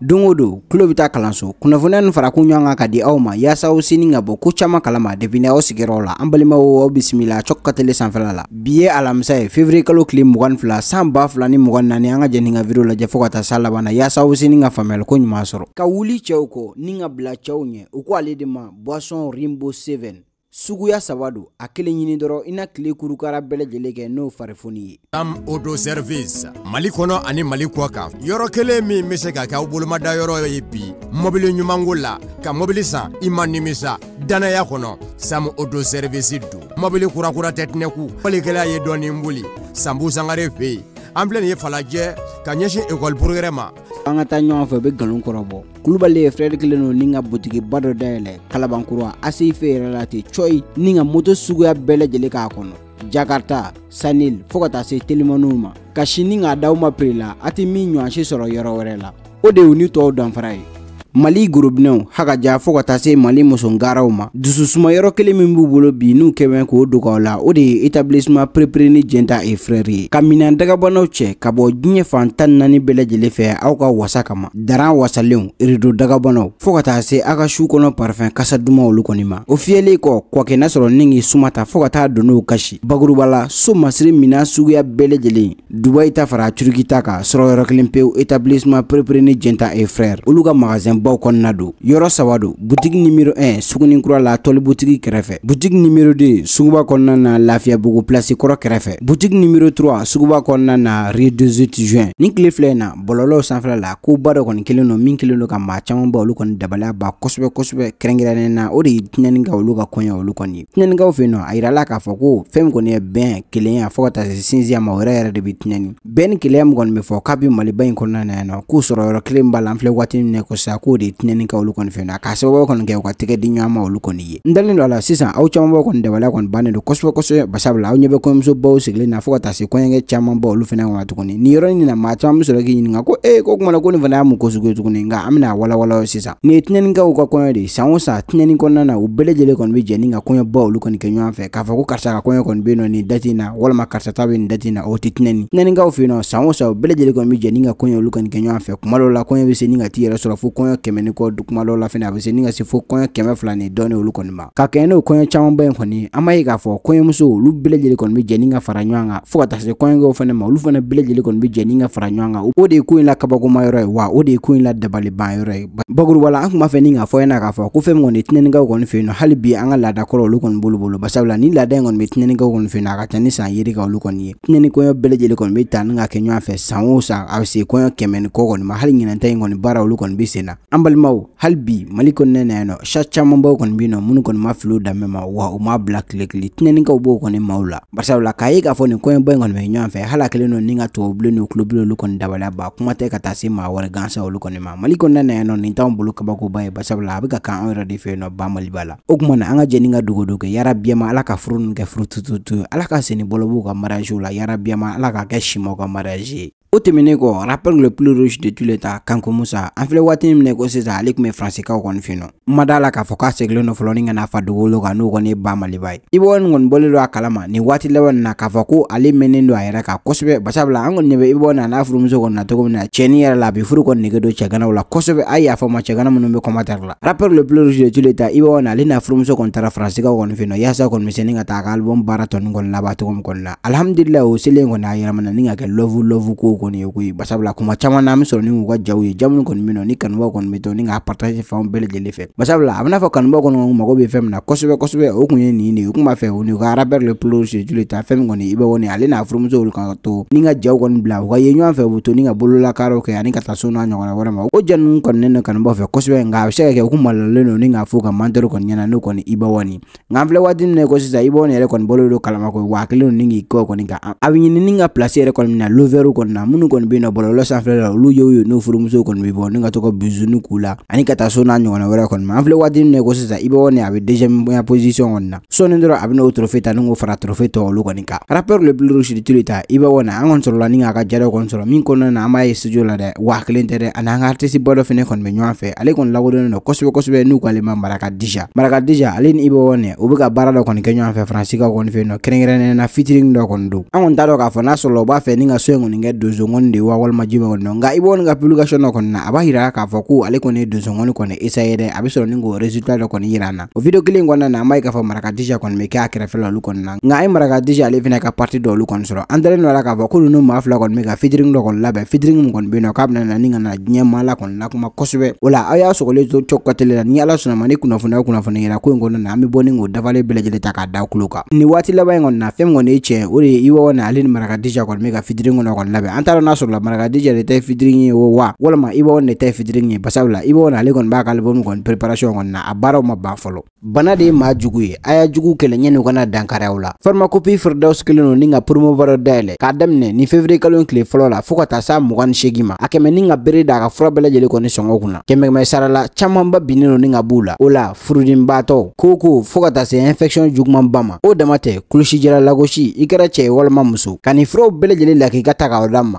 don o don kulo bɛ taa kalanso kunnafoniya e, ni farakun ɲɔgɔn kan ka di aw ma yaasa aw sini ka bɔ ko caman kalama depi ni aw sigiyɔrɔ la an balimaw aw bisimila cɔk ka tele sanfɛla la bi ye alamisa ye fevriye kalo tile mugan fila san ba fila ni mugan naani an ka jɛ nin ka video lajɛ fɔɔ ka taa s'a laban na yaasa aw sini ka faamuyaliko ɲuman sɔrɔ ka wuli cɛw kɔ ni ka bila cɛw ɲɛ u ko ale de ma boisson rimbo 7 suguya saba don a kelen ɲini dɔrɔn i na tile kurukara bɛɛ lajɛlen kɛ n'o farifoni ye am odo service mali kɔnɔ ani mali kɔ kan yɔrɔ kelen min be se ka kɛ aw bolomada yɔrɔ ye bi mɔbili ɲumanko la ka mɔbili san i ma nimisa dannaya kɔnɔ sam odo servisi don mɔbili kurakura tɛ tinɛku walikɛla ye dɔɔnin boli sanbu sangare fe yen an filɛ nin ye falajɛ ka ɲɛsin ekɔlipuru yɛrɛ ma an ka taa ɲɔgɔn fɛ u be galon kɔrɔbɔ kulubali ye frɛri kelen don ni ka botigiba dɔ dayɛlɛ kalabankura aseife yɛrɛ la ten coyi ni ka moto suguya bɛɛ lajɛlen k'a kɔnɔ jakarta sanil fɔɔ ka taa se telimaniw ma ka sini k'a daw ma piri la a tɛ min ɲɔansi sɔrɔ yɔrɔ wɛrɛ la o de y'u ni tɔɔw danfara ye mali gurubinɛw haka ja fɔɔ ka taa se mali musongaraw ma dususuma kelen min b'u bolo bi n'u kɛmɛ k'o dogaw la o de ye etablissement perepere ni jɛnta e frɛre ye ka mina dagabanaw cɛ ka bɔ diɲɛ fan tan naani bɛɛ fɛ aw ka wasa kama daran wasalenw redo dagabanaw fɔɔ ka taa se a ka su kɔnɔ parfɛn kasa duman olu kɔni ma o fiyɛlen kɔ kɔkɛ n'a sɔrɔ ni k'i suma ta fɔɔ ka taa don kasi baguruba so masiri minan suguya bɛɛ lajɛlen dubayi ta fara turuki ta kan sɔrɔ kelen pewu etablissement perepere ni jɛnta e frɛre olu ka magasin baw kɔnɔna don yɔrɔ saba do butigi nimero 1 sugunikura la tɔli butigi kɛrɛfɛ butigi nimero 2 suguba kɔnɔna na lafiyabugu plasi kɔrɔ kɛrɛfɛ butigi nimero 3 suguba kɔnɔna na rue 18 juin ni tile filɛ na bɔlɔlɔw sanfɛla la ko ba dɔ kɔni kelen don min kelen don ka ma caaman ba olu kɔni dabaliya ba kosɛbɛ kosɛbɛ kɛrɛnkɛrɛnnen na o de ye tiɲɛni olu ka kɔɲɛ olu kɔni tiɲɛnikaw fɛ nɔ a yirala k'a fɔ ko fɛn min kɔni ye bɛn kelenya fɔɔ ka ta se ma o yɛrɛ yɛrɛ de be tiɲɛni bɛn ni kelenya min kɔni be fɔ k'a be maliba ɲi kɔnɔna na yan nɔ k'u sɔrɔ yɔrɔ kelen b'a la an filɛ waati ko sa ko ko de tiɲɛni kɛ olu kɔni fɛ na k'a sababu kɔni kɛ u ka tɛgɛ di ɲɔgɔn ma olu kɔni ye n dalen don a la sisan aw caman b'aw kɔni dabaliya kɔni bannen don kosɛbɛ kosɛbɛ basabula aw ɲɛ bɛ kɔɲɔmusobaw sigilen na fo ka taa se kɔɲɔkɛ caman ba olu fɛnɛ kɔnɔ tuguni nin yɔrɔ in na maa caman bɛ sɔrɔ k'i ɲininka ko ee ko kumana ko nin fana y'a mun ko sugu ye tuguni nka an bɛna a walawala sisan nin ye tiɲɛnikɛw ka kɔɲɔ de ye san o san tiɲɛni kɔnɔna na u bɛɛ lajɛlen kɔni bɛ jɛ ni ka kɔɲɔ ba olu kɔni kɛ ɲɔgɔn fɛ k'a fɔ ko karisa ka kɔɲɔ kɔni bɛ yen nɔ nin dati in na walima karisa ta bɛ nin dati in na o tɛ tiɲɛni tiɲɛnikaw fɛ yen nɔ san o san u bɛɛ lajɛlen kɔni bɛ jɛ ni ka kɔɲɔ olu kɔni kɛ ɲɔgɔn fɛ kuma dɔw la kɔɲɔ bɛ se ni ka t'i yɛrɛ sɔrɔ fo kɔɲɔ kɛmɛ ni kɔ kuma dɔw la fɛnɛ a bɛ se ni ka se fo kɔɲɔ kɛmɛ fila ni dɔɔni olu kɔni ma ka kɛɲɛ n'o kɔɲɔ camanba in kɔni an b'a ye k'a fɔ kɔɲɔmuso olu bɛɛ lajɛlen kɔni bɛ jɛni ka fara ɲɔgɔn kan fo ka taa se kɔɲɔkɛw fɛnɛ ma olu fɛnɛ bɛɛ lajɛlen kɔni bɛ jɛni ka fara ɲɔgɔn kan o de ye ko in la kabakoma yɔrɔ ye wa o de ye ko in la dabaliban yɔrɔ ye bakuruba la an tun b'a fɛ ni k'a fɔ yan'a k'a fɔ ko fɛn min kɔni tinɛnikaw kɔni fɛ yen nɔ hali bi an ka laada kɔrɔ olu kɔni b'olu bolo barisabula ni laada in kɔni bɛ tinɛnikaw kɔni fɛ yen nɔ a ka ca ni san yiri ka olu kɔni ye tinɛni kɔɲɔ bɛɛ lajɛlen kɔni bɛ ta ni ka kɛ ɲɔgɔn fɛ san o san a bɛ se kɔɲɔ kɛmɛ ni kɔ kɔni ma hali ɲinɛ ta in kɔni baara olu kɔni bɛ sen na an balimaw hali bi mali kɔni nɛ na yan nɔ sa camanbaw kɔni bi nɔ minnu kɔni ma filiw damɛ ma wa u m'a bila kilekile tinɛninkaw b'o kɔni maw la barisabula k'a ye k'a fɔ nin kɔɲɔba ɲi kɔni bɛ ɲɔgɔn fɛ hali a kelen nɔ ni ka tubabubilen n'u kulobilen olu kɔni dabaliya ba kuma tɛ ka taa se maa wɛrɛ gansa olu kɔni ma mali kɔni nɛ na yan nɔ nin t'anw bolo kabakoba ye barisabula a be ka kan anw yɛrɛ de fɛ nɔ ba mali b'a la o kuma na an ka jɛni ka dogodo kɛ yarabiyama ala ka furu nin kɛ furu tututu ala ka seni bɔlɔbɔw ka mariyagew la yarabiyama ala k'a kɛ simaw ka mariyaze ye o tɛmɛnen kɔ rappeur le plus riche de tous les temps kanko musa an filɛ waati min ko sisan ale tun bɛ faransikanw kɔni nɔ n ma d'a la k'a fɔ k'a segilen dɔ fɔlɔ ni ka n'a fa dugukolo kan n'o kɔni ye ba maliba ye i bɛ wari kɔni bɔlen don a kalama nin waati laban na k'a fɔ ko ale mɛnnen don a yɛrɛ kan kosɛbɛ basabula an kɔni ɲɛ bɛ i bɔ na n'a furumuso kɔni na cogo min na yɛrɛ la a bɛ furu kɔni nege don cɛganaw la kosɛbɛ a y'a fɔ ma cɛgana minnu bɛ kɔmatɛri la rappeur le plus riche de tous les temps i bɛ na ale n'a furumuso kɔni taara faransikanw kɔni fin nɔ yaasa kɔni bɛ se ni ka taa a ka album baara tɔ nin kɔni laban cogo min kɔni na alihamudulilayi o selen kɔni a ni ka kɛ love love ko kɔni ye koyi basabula kuma caman na an be sɔrɔ ni k'u ka jaw ye ja kɔni be nɔ ni kanubaw kɔni be ni k'a partage fɛnw bɛɛ lajɛlen fɛ basabula a bena fɔ kanubaw kɔni mago be fɛn min na kosɛbɛ kosɛbɛ o kun ye nin de ye u kun b'a fɛ u ni u ka arabɛr le plose jule ta fɛn min kɔni i bɛ kɔni ale n'a furumuso olu kan to ni ka jaw kɔni bila u ka ye ɲɔgɔn fɛ u to ni ka bololakarow kɛ ani ka taa so n'a ɲɔgɔnna wɛrɛ ma o ja nunu kɔni ne no kanubaw fɛ kosɛbɛ nka a be se ka kɛ u kun malolen no ni k'a fɔ ka mantɛr kɔni ɲɛna n'o kɔni i bɛ nka an filɛ waati min na ko sisan i bɛ wɔni yɛrɛ kɔni bolo do kalama koyi wa a kelen no ni k'i kɔ kɔni kan a be ɲini ni ka place yɛrɛ kɔni mina lovɛrw kɔni na munu kon bɛ yen nɔ safle la olu y'o n'o furu muso kon bi ni ka to ko bizini kula ani kata so n'a nyona wɛrɛ kon ma an wadin ne ko sisan ibo ne abi deuxième ya position onna na sɔɔni dɔrɔn a n'o trophée ta ni fara trophée to lu kɔni rappeur le plus riche de tous les temps i bɛ wɔni ni k'a ka jaraw kɔni min kon na ma studio la de wa kelen tɛ ana ani artiste ale kon lagu don kosɛbɛ kosɛbɛ n'u k'ale ma maraka dija maraka dija ale ni ibo wona wɔni u bɛ ka baara dɔ no kɛ na fitting do kon do tado kɔni t'a k'a fo n'a solo b'a fe ni so e ngon dozongoni de wa wal jumɛn kɔni nga ibon i publication kon na a b'a k'a foku ale kɔni ye dozongoni kɔni essayer dɛ a bɛ sɔrɔ ni k'o o video kelen kɔnɔna na mai k'a fo maraka dija kon bɛ kɛ a kɛrɛfɛ la na nga ay maraka dija ale fɛnɛ ka parti do lu kon sɔrɔ an no la k'a fɔ ko ninnu maa kon kɔni ka fitirini dɔ kon labɛn fitirini min kɔni bɛ nɔ k'a bɛna na ninga na nya mala kon na kuma kosbe wala aya so y'a le to cɔk la ni ala sɔnna ma ni kunnafoni kuna kunnafoni yɛrɛ ko ngona na mi boni ngo ni k'o dafalen bɛɛ ta k'a da kuluka ni wati waati laban in kɔni na fɛn min o na ale ni maraka dija kon bɛ ka ngona kon kɔni labɛn taro na n'a sɔrɔla marakaji de tɛ fitiri ye o wa wala ma ibo de tɛ fidringi ye ibo i b'o b'a kal bon kɔni preparation kɔni na abaro ma ba folo bana de ye maa jugu ye a jugu kɛlɛ ɲɛni kana dankariyaw la farmakopi firdaws kelen don ni ka promovarɔ dayɛlɛ k'a daminɛ ni fevriye kalo in tile fɔlɔ la fɔɔ ka taa saa ka bere da ka fura bɛɛ kon sarala caamanba binnen don ni ka b'u la o la se infection ma o dama kulushi jela lagoshi ikara che wala ye muso ka la k'i ka ta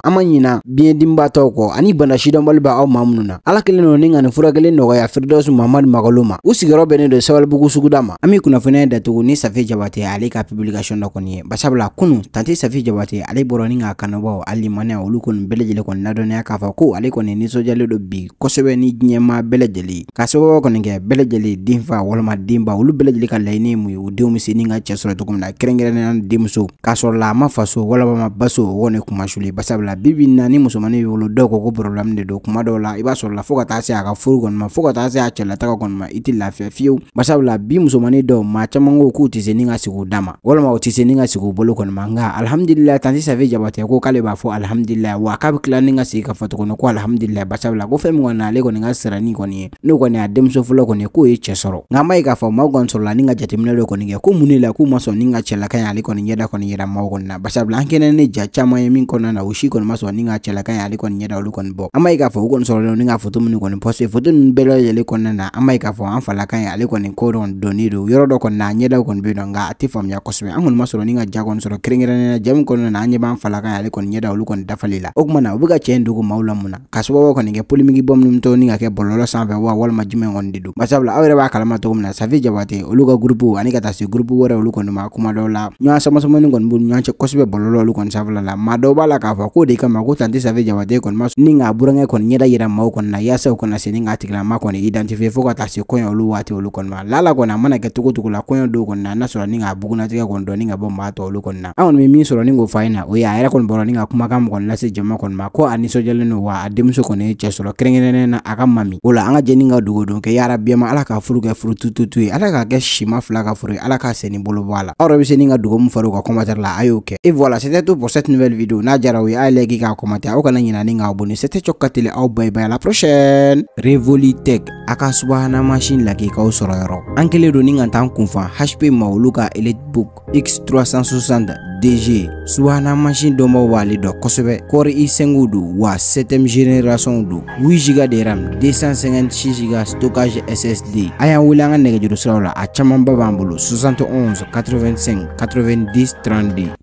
an ɲina biɲɛ dimibatɔw kɔ ani bana sidɔnbali b' aw ma minnu na ala kelen don ni ka furakelen nɔgɔya firdos mamadu magalo ma u sigiyɔrɔ bɛnnen do sabalibugu suguda ma an min kunnafoniya datugu ni safi jabate ale ka publikasiɔn dɔ kɔni ye basabula kunu tante safi jabate ale bɔrɔ ni k'a kanubaw alimanaya olu kɔni bɛlɛjɛle kɔni ladɔnniya k'a fɔ ko ale kɔni ninsɔjalen do bi kosɛbɛ ni diɲɛma bɛlɛjɛle k'a sababu kɔni kɛ bɛlɛjɛle denfa walama denba olu bɛlɛjɛle ka laɲini mun ye u denw se ni ka cɛ sɔrɔ cogo min na kɛrɛnkɛrɛnnenya denmuso k'a sɔrɔ ma faso walama baso o kɔni kumasule basabula la bibi na ni musomanin b'i wolo dɔw ko ko problème de don kuma dɔw la i b'a sɔrɔ la fo ka taa se a ka furu kɔni ma fo ka taa se a cɛlataga kɔni ma i tɛ lafiya fiyewu barisabula bi musomani dɔw maa caman ko k'u ti se ni ka sigi u da ma walima u tɛ se ni ka sigi u bolo kɔni ma nka alihamudulila tanti safe jabate ko k'ale b'a fɔ alihamudulila wa k'a bɛ tila ni ka sigi ka fɔ tuguni ko alihamudulila barisabula ko fɛn min kɔni ale kɔni ka sirani kɔni ye n'o kɔni a denmuso fɔlɔ kɔni k'o ye cɛ sɔrɔ nka an b'a ye k'a fɔ maaw kɔni sɔrɔla ni ka jateminɛ dɔ kɔni kɛ ko mun de la k'u ma sɔn ni ka cɛlaka ye ale kɔni ɲɛda kɔni yira maaw kɔni na barisabula an kɛnɛ ne ja caman ye min kɔnɔna na o si kɔni ma sɔn ni ka cɛlaka ye ale kɔni ɲɛda olu kɔni bɔ an b'a ye k'a fɔ u kɔni sɔrɔlen ni ka foto minnu kɔni pɔste foto ninnu bɛɛ lajɛlen kɔnɔna na an b'a ye k'a fɔ an falaka ye ale kɔni ko dɔn donni don yɔrɔ dɔ kɔni na a ɲɛdaw kɔni bɛ yen nka a tɛ faamuya kosɛbɛ an kɔni ma sɔrɔ ni ka ja kɔni sɔrɔ kɛrɛnkɛrɛnnenya la jamu kɔnɔna na an ɲɛ b'an falaka ye ale kɔni ɲɛda olu kɔni dafali la o tuma na u bɛ ka cɛ in dogo maaw la mun na ka sababu kɔni kɛ polimiki bɔ minnu bɛ to ni ka kɛ bɔlɔlɔ sanfɛ wa walima jumɛn kɔni de don barisabula aw yɛrɛ b'a kalama cogo min na safi jabate olu ka gurupu ani ka taa se gurupu wɛrɛ olu kɔni ma kuma dɔw la ɲɔgɔn samasamani kɔni b'u ni ɲɔgɔn cɛ kosɛbɛ bɔlɔlɔ olu kɔni sanfɛla la maa dɔw b'a la k'a fɔ ko ko de kama ko tanti safe jabate kon mas ni k'a burankɛ kɔni yira maaw kon na yasa u na sini ni k'a tigilama kɔni identify fo ko ulu se kɔɲɔ olu ma lala kon mana kɛ tuku la kɔɲɔ kon na n'a sura ni k'a bugunatigɛ kɔni dɔn ni ka bɔ ma to kon na awon mi mi min sɔrɔ ni k'o fɔ an ɲɛna o ye a yɛrɛ kɔni bɔra ni ka kumakan kɔni jama kon ma ko a nisɔndiyalen don wa a denmuso kɔni ye cɛ sɔrɔ kɛrɛnkɛrɛnnen na aka mami ola anga jeni nga dugo ke ya rabbi ma ala furu kɛ furu tutu tu ala k'a shima sima furu alaka ala k'a bolo bɔ a la aw yɛrɛ dugo mu ni ka dogo min far'u la ayo ke voilà c'était tout pour cette nouvelle vidéo n'a jara wi legi ka komante au kana nyina ni k'aw boni sete cokatili au bay bay la prochaine revolitech aka subhana machine mashin ka usoro yoro ankele do ni ka t'an kunfan hp mauluka olu ka elitebook x360 dg subahana mashin dɔnbaw wali do kosɛbɛ kɔri i senguw don wa 7 generation don 8 GB de ram 256 GB stockage ssd aya y'an wele an ka nɛgɛjuru a camanba b'an 71 85 90 30